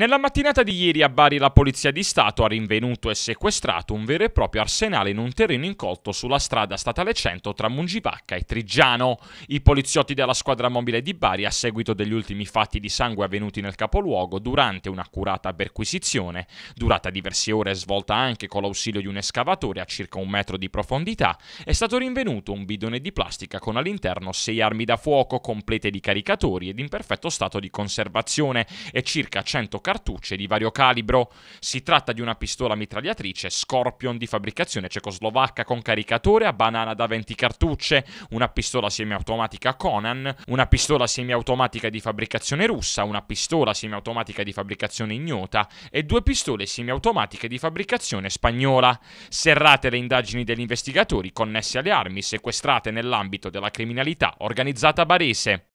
Nella mattinata di ieri a Bari la Polizia di Stato ha rinvenuto e sequestrato un vero e proprio arsenale in un terreno incolto sulla strada statale 100 tra Mungivacca e Trigiano. I poliziotti della squadra mobile di Bari, a seguito degli ultimi fatti di sangue avvenuti nel capoluogo, durante un'accurata perquisizione, durata diverse ore e svolta anche con l'ausilio di un escavatore a circa un metro di profondità, è stato rinvenuto un bidone di plastica con all'interno sei armi da fuoco complete di caricatori ed in perfetto stato di conservazione e circa 100 caricati cartucce di vario calibro. Si tratta di una pistola mitragliatrice Scorpion di fabbricazione cecoslovacca con caricatore a banana da 20 cartucce, una pistola semiautomatica Conan, una pistola semiautomatica di fabbricazione russa, una pistola semiautomatica di fabbricazione ignota e due pistole semiautomatiche di fabbricazione spagnola. Serrate le indagini degli investigatori connesse alle armi sequestrate nell'ambito della criminalità organizzata barese.